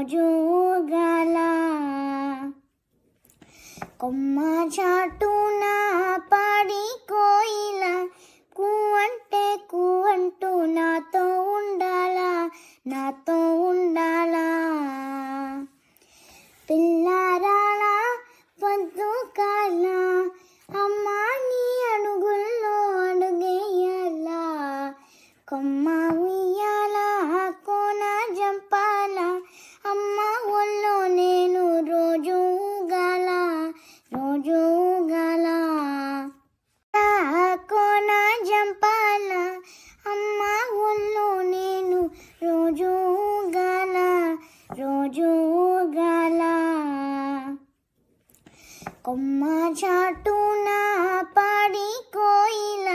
మోజుగల కొమ్మ చాటున పాడి కోయిల కూ అంటే కూ అంటూ నాతో ఉండాలా నాతో ఉండాలా పిల్లారాల పొద్దు కాల అమ్మా నీ అడుగుల్లో అడుగేయాలా కొమ్మ ఉయ్య గల రోజు గల కొమ్మ చాటున పాడి కోయిల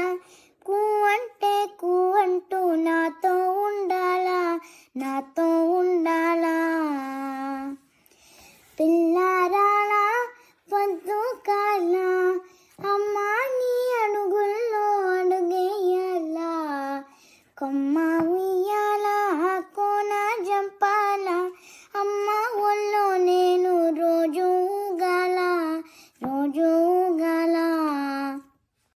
కూవంటే కూవంటూ నాతో ఉండాలా నాతో ఉండాలా పిల్లారాల వద్దు కాలా అమ్మా నీ అడుగుల్లో అడుగేయాలా కొమ్మ